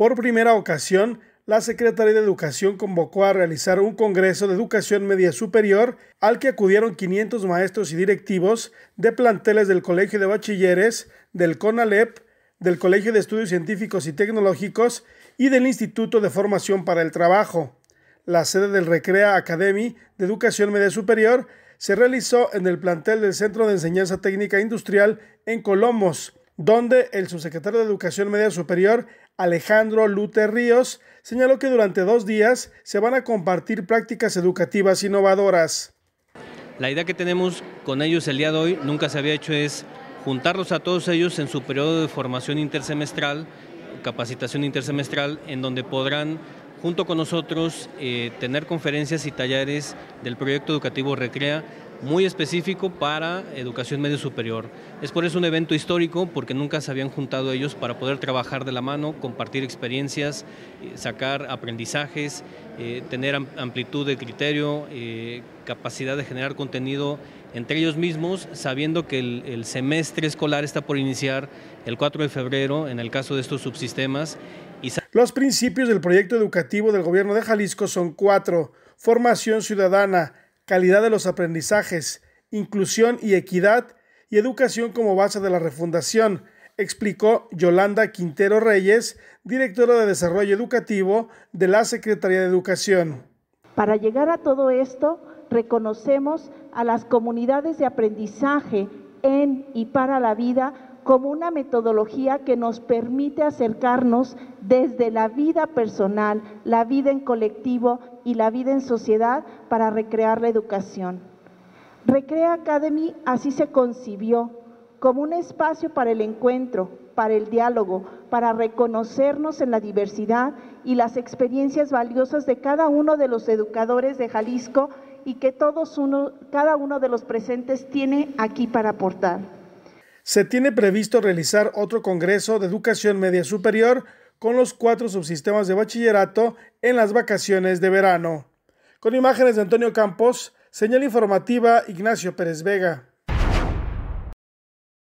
Por primera ocasión, la Secretaría de Educación convocó a realizar un Congreso de Educación Media Superior al que acudieron 500 maestros y directivos de planteles del Colegio de Bachilleres, del CONALEP, del Colegio de Estudios Científicos y Tecnológicos y del Instituto de Formación para el Trabajo. La sede del Recrea Academy de Educación Media Superior se realizó en el plantel del Centro de Enseñanza Técnica Industrial en Colomos, donde el subsecretario de Educación Media Superior, Alejandro Lute Ríos, señaló que durante dos días se van a compartir prácticas educativas innovadoras. La idea que tenemos con ellos el día de hoy, nunca se había hecho, es juntarlos a todos ellos en su periodo de formación intersemestral, capacitación intersemestral, en donde podrán junto con nosotros eh, tener conferencias y talleres del proyecto educativo Recrea muy específico para educación medio superior. Es por eso un evento histórico, porque nunca se habían juntado ellos para poder trabajar de la mano, compartir experiencias, eh, sacar aprendizajes, eh, tener amplitud de criterio, eh, capacidad de generar contenido entre ellos mismos, sabiendo que el, semestre escolar está por iniciar el 4 de febrero en el caso de estos subsistemas. Los principios del proyecto educativo del gobierno de Jalisco son cuatro. Formación ciudadana, calidad de los aprendizajes, inclusión y equidad, y educación como base de la refundación, explicó Yolanda Quintero Reyes, directora de Desarrollo Educativo de la Secretaría de Educación. Para llegar a todo esto, reconocemos a las comunidades de aprendizaje en y para la vida como una metodología que nos permite acercarnos desde la vida personal, la vida en colectivo y la vida en sociedad para recrear la educación. Recrea Academy así se concibió, como un espacio para el encuentro, para el diálogo, para reconocernos en la diversidad y las experiencias valiosas de cada uno de los educadores de Jalisco y que todos cada uno de los presentes tiene aquí para aportar se tiene previsto realizar otro Congreso de Educación Media Superior con los cuatro subsistemas de bachillerato en las vacaciones de verano. Con imágenes de Antonio Campos, señal informativa Ignacio Pérez Vega.